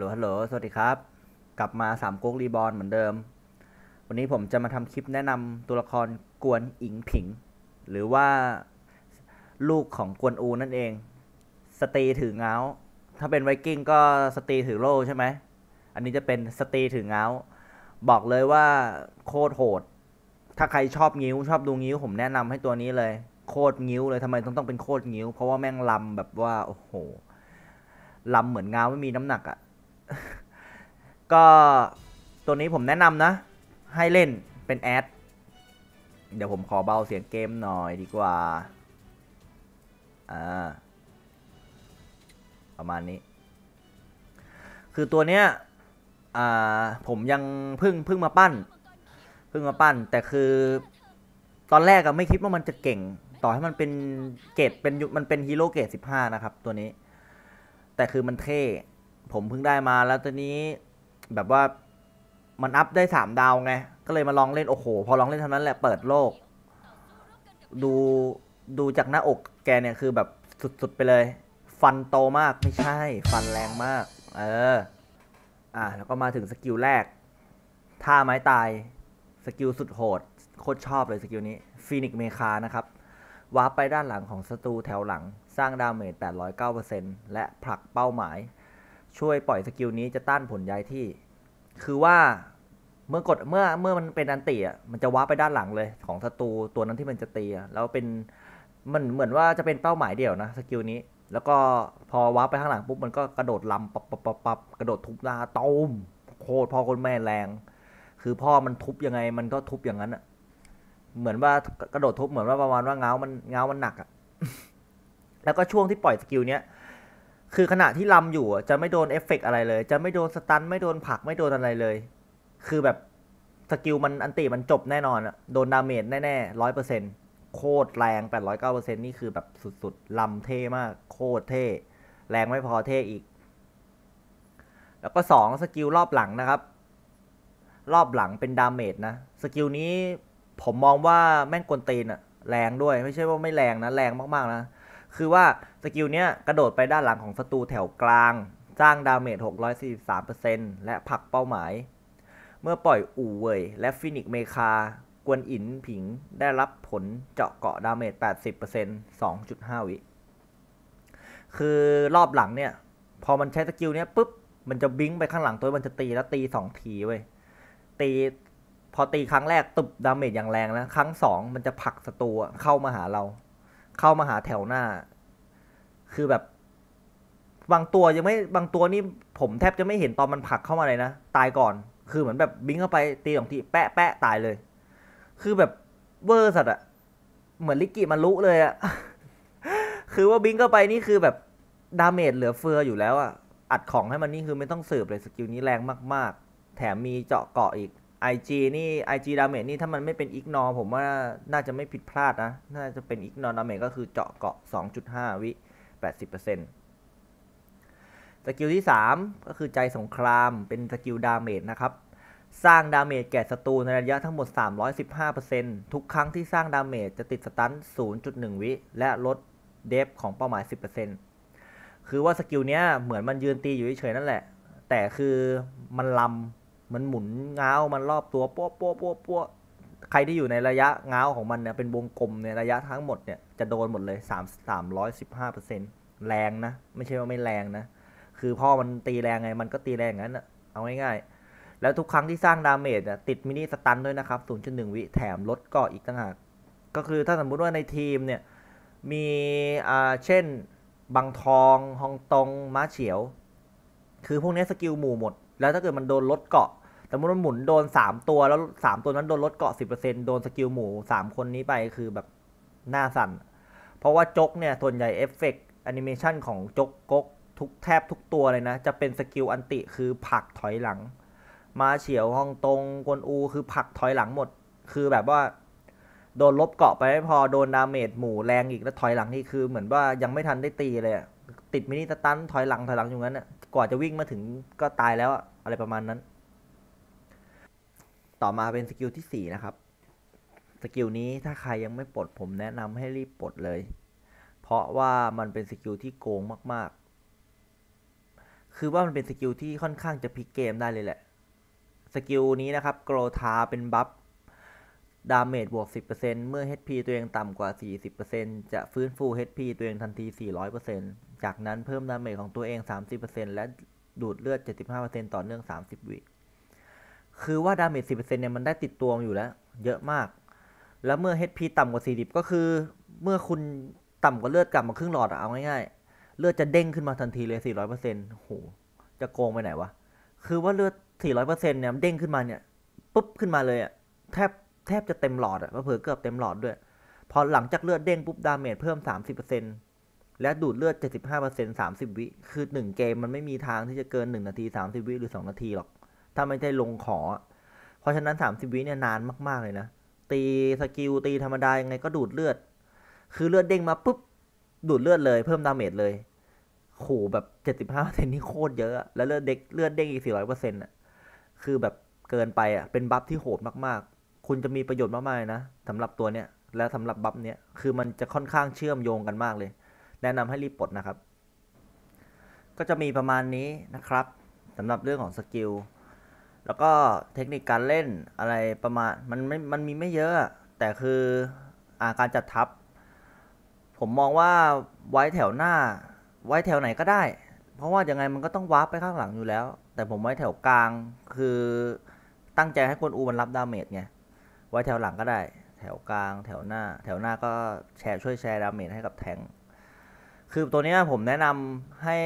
โหลฮัลโหล สวัสดีครับ กลับมาสามก๊กรีบอลเหมือนเดิม วันนี้ผมจะมาทำคลิปแนะนำตัวละครกวนอิงผิง หรือว่าลูกของกวนอูนั่นเอง สตีถือเงาถ้าเป็นไวกิ้ง ก็สตีถือโล่ใช่ไหม อันนี้จะเป็นสตีถือเงาบอกเลยว่า โคตรโหด ถ้าใครชอบงิ้วชอบดูงิ้ว ผมแนะนำให้ตัวนี้เลย โคตรงิ้วเลยทำไมต้องต้องเป็นโคตรงิ้ว เพราะว่าแม่งลำแบบว่า โอ้โหลำเหมือนเงาไม่มีน้ำหนักอะก็ตัวนี้ผมแนะนำนะ ให้เล่นเป็นแอด เดี๋ยวผมขอเบาเสียงเกมหน่อยดีกว่า อ่า ประมาณนี้ คือตัวเนี้ย อ่าผมยังพึ่งพึ่งมาปั้น พึ่งมาปั้น แต่คือตอนแรกอะไม่คิดว่ามันจะเก่ง ต่อให้มันเป็นเกตเป็นมันเป็นฮีโร่เกตสิบห้านะครับตัวนี้ แต่คือมันเท่ผมเพิ่งได้มาแล้วตอนนี้แบบว่า มันอัพได้สามดาวไง ก็เลยมาลองเล่น โอ้โห พอลองเล่นเท่านั้นแหละ เปิดโลกดูดูจากหน้าอกแกเนี่ยคือแบบสุดๆไปเลย ฟันโตมากไม่ใช่ ฟันแรงมาก เอออ่ะแล้วก็มาถึงสกิลแรกท่าไม้ตาย สกิลสุดโหดโคตรชอบเลยสกิลนี้ ฟีนิกเมคานะครับวาร์ปไปด้านหลังของศัตรูแถวหลังสร้างดาเมจ809%และผลักเป้าหมายช่วยปล่อยสกิลนี้จะต้านผลย้ายที่ คือว่าเมื่อกดเมื่อเมื่อมันเป็นอันตีอ่ะมันจะว้าไปด้านหลังเลย ของศัตรูตัวนั้นที่มันจะตีแล้วเป็นมันเหมือนว่าจะเป็นเป้าหมาย เดียวนะสกิลนี้ แล้วก็พอว้าไปข้างหลังปุ๊บมันก็กระโดดลำปับปับปับปับกระโดดทุบหน้าตูมโคตรพ่อคนแม่แรง คือพ่อมันทุบยังไงมันก็ทุบอย่างนั้นอ่ะเหมือนว่ากระโดดทุบเหมือนว่าประมาณว่าเงามันเงามันหนักอ่ะแล้วก็ช่วงที่ปล่อยสกิลเนี้ยคือขณะที่ลำอยู่จะไม่โดนเอฟเฟกอะไรเลย จะไม่โดนสตัน ไม่โดนผักไม่โดนอะไรเลย คือแบบสกิลมันอันตีมันจบแน่นอนอะโดนดาเมจแน่ๆร้อยเปอร์เซ็นต์โคตรแรงแปดร้อยเก้าเปอร์เซ็นต์นี่คือแบบสุดๆลำเท่มากโคตรเท่แรงไม่พอเท่อีก แล้วก็สองสกิลรอบหลังนะครับ รอบหลังเป็นดาเมจนะสกิลนี้ผมมองว่าแม่งกวนตีนอะแรงด้วย ไม่ใช่ว่าไม่แรงนะแรงมากๆนะคือว่าสกิลเนี้ยกระโดดไปด้านหลังของศัตรูแถวกลาง สร้างดาเมจ643%และผักเป้าหมาย เมื่อปล่อยอูเวย และฟินิกเมคา กวนอินผิงได้รับผล เจาะเกาะดาเมจ80% 2.5 วิคือรอบหลังเนี่ย พอมันใช้สกิลเนี้ยปุ๊บ มันจะบิงไปข้างหลังตัวมันจะตีแล้วตี 2 ทีเว้ยตี พอตีครั้งแรกตุบดาเมจอย่างแรงนะครั้ง2มันจะผลักศัตรูเข้ามาหาเราเข้ามาหาแถวหน้า คือแบบบางตัวยังไม่บางตัวนี่ผมแทบจะไม่เห็นตอนมันผลักเข้ามาเลยนะ ตายก่อน คือเหมือนแบบบิงเข้าไปตีสองทีแปะแปะตายเลย คือแบบเวอร์สัตว์อะเหมือนลิกกี้มันลุเลยอะ คือว่าบิงเข้าไปนี่คือแบบดาเมจเหลือเฟืออยู่แล้วอะอัดของให้มันนี่คือไม่ต้องเสิร์ฟเลยสกิลนี้แรงมาก ๆ แถมมีเจาะเกาะอีกไอจีนี่ไอจีดาเมจนี่ถ้ามันไม่เป็นอิกนอผมว่าน่าจะไม่ผิดพลาดนะ น่าจะเป็นอิกนอดาเมจก็คือเจาะเกาะ 2.5 วิ 80%สกิลที่ 3 ก็คือใจสงครามเป็นสกิลดาเมจนะครับสร้างดาเมจแก่ศัตรูในระยะทั้งหมด 315%ทุกครั้งที่สร้างดาเมจจะติดสตัน 0.1 วิ และลดเดฟของเป้าหมาย 10%คือว่าสกิลเนี้ยเหมือนมันยืนตีอยู่เฉยนั่นแหละ แต่คือมันลำมันหมุนเงามันรอบตัวปั้วปั้วปั้วปั้วใครที่อยู่ในระยะเงาของมันเนี่ย เป็นวงกลมเนี่ย ระยะทั้งหมดเนี่ย จะโดนหมดเลยสามสามร้อยสิบห้าเปอร์เซ็นต์แรงนะ ไม่ใช่ว่าไม่แรงนะ คือพ่อมันตีแรงไง มันก็ตีแรงงั้นอะเอาง่ายๆ แล้วทุกครั้งที่สร้างดาเมจอะติดมินิสตันด้วยนะครับศูนนย์จหึ่งวิแถมลดก่ออีกต่างหากก็คือถ้าสมมุติว่าในทีมเนี่ยมีอ่าเช่นบังทองฮองตงม้าเฉียวคือพวกนี้สกิลหมู่หมดแล้วถ้าเกิดมันโดนลดเกาะสมมติว่าหมุนโดนสามตัว แล้วสามตัวนั้นโดนลดเกาะสิบเปอร์เซ็นโดนสกิลหมูสามคนนี้ไปคือแบบหน้าสั่น เพราะว่าจกเนี่ยส่วนใหญ่เอฟเฟกต์แอนิเมชันของจกกกทุกแทบทุกตัวเลยนะ จะเป็นสกิลอันติคือผักถอยหลังมาเฉียวห้องตรงกวนอูคือผักถอยหลังหมดคือแบบว่า โดนลบเกาะไปไม่พอโดนดาเมจหมู่แรงอีกแล้วถอยหลังนี่คือ เหมือนว่ายังไม่ทันได้ตีเลยติดมินิตันถอยหลังถอยหลังอยู่งั้นกว่าจะวิ่งมาถึงก็ตายแล้วอะไรประมาณนั้นต่อมาเป็นสกิลที่4นะครับ สกิลนี้ถ้าใครยังไม่ปลดผมแนะนำให้รีบปลดเลย เพราะว่ามันเป็นสกิลที่โกงมาก ๆ คือว่ามันเป็นสกิลที่ค่อนข้างจะพลิกเกมได้เลยแหละ สกิลนี้นะครับโกรธาเป็นบัฟ ดาเมจบวก10%เมื่อ HP ตัวเองต่ำกว่า 40%จะฟื้นฟู HP ตัวเองทันที 400%จากนั้นเพิ่มดาเมจของตัวเอง 30%และดูดเลือด 75%ต่อเนื่อง 30 วิคือว่าดาเมจ10%เนี่ยมันได้ติดตัวอยู่แล้วเยอะมาก แล้วเมื่อ HP ต่ำกว่า 40ก็คือเมื่อคุณต่ำกว่าเลือดกลับมาครึ่งหลอดเอาง่ายๆ เลือดจะเด้งขึ้นมาทันทีเลย 400%โอโหจะโกงไปไหนวะ คือว่าเลือด 400%เนี่ยเด้งขึ้นมาเนี่ยปุ๊บขึ้นมาเลยอะแทบแทบจะเต็มหลอดอะเผื่อเกือบเต็มหลอดด้วย พอหลังจากเลือดเด้งปุ๊บดาเมจเพิ่ม 30%และดูดเลือด 75% 30 วิคือ 1 เกมมันไม่มีทางที่จะเกิน1นาที 30 วิหรือ2 นาทีหรอกถ้าไม่ใช่ลงขอ เพราะฉะนั้น 30วิเนี่ยนานมาก ๆเลยนะ ตีสกิล ตีธรรมดายังไงก็ดูดเลือด คือเลือดเด้งมาปุ๊บดูดเลือดเลย เพิ่มดาเมจเลยโหแบบเจ็ดสิบห้าเซนนี่โคตรเยอะ แล้วเลือดเด็กเลือดเด้งอีกสี่ร้อยเปอร์เซ็นต์อ่ะคือแบบเกินไปอ่ะเป็นบัฟที่โหดมากๆ คุณจะมีประโยชน์มากยนะสำหรับตัวเนี้ยและสาหรับบัฟเนี้ยคือมันจะค่อนข้างเชื่อมโยงกันมากเลย แนะนำให้รีบปลดนะครับ ก็จะมีประมาณนี้นะครับ สำหรับเรื่องของสกิลแล้วก็เทคนิคการเล่นอะไรประมาณมันไม่มันมีไม่เยอะ แต่คืออาการจัดทัพผมมองว่าไว้แถวหน้า ไว้แถวไหนก็ได้ เพราะว่ายังไงมันก็ต้องวาร์ปไปข้างหลังอยู่แล้ว แต่ผมไว้แถวกลางคือตั้งใจให้คนอูมันรับดาเมจไงไว้แถวหลังก็ได้ แถวกลาง แถวหน้า แถวหน้าก็แชร์ช่วยแชร์ดาเมจให้กับแทงคือตัวนี้ผมแนะนำให้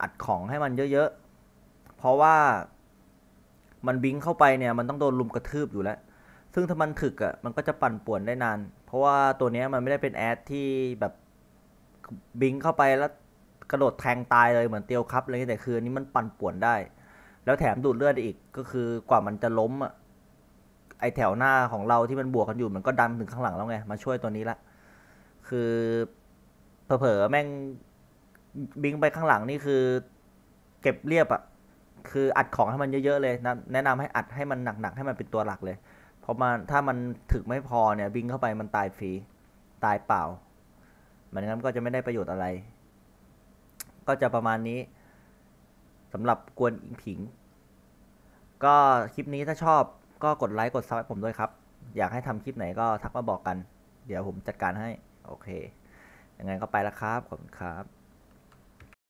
อัดของให้มันเยอะๆเพราะว่ามันบิงเข้าไปเนี่ยมันต้องโดนลุมกระทืบอยู่แล้ว ซึ่งถ้ามันถึกอ่ะมันก็จะปั่นป่วนได้นาน เพราะว่าตัวนี้มันไม่ได้เป็นแอดที่แบบบิงเข้าไปแล้วกระโดดแทงตายเลยเหมือนเตียวครับอะไรเงี้ยแต่คืออันนี้มันปั่นป่วนได้ แล้วแถมดูดเลือดอีกก็คือกว่ามันจะล้มอ่ะไอแถวหน้าของเราที่มันบวกกันอยู่มันก็ดันถึงข้างหลังแล้วไงมาช่วยตัวนี้ละคือ เผลอแม่งบิงไปข้างหลังนี่คือ เก็บเรียบอ่ะคืออัดของให้มันเยอะ ๆเลยนะแนะนำให้อัดให้มันหนักๆให้มันเป็นตัวหลักเลย เพราะมันถ้ามันถึกไม่พอเนี่ยวิ่งเข้าไปมันตายฟรีตายเปล่ามันกั้นก็จะไม่ได้ประโยชน์อะไร ก็จะประมาณนี้สำหรับกวนอิงผิง ก็คลิปนี้ถ้าชอบก็กดไลค์กดซับให้ผมด้วยครับ อยากให้ทำคลิปไหนก็ทักมาบอกกัน เดี๋ยวผมจัดการให้ โอเคยังไงก็ไปละครับขอบคุณครับ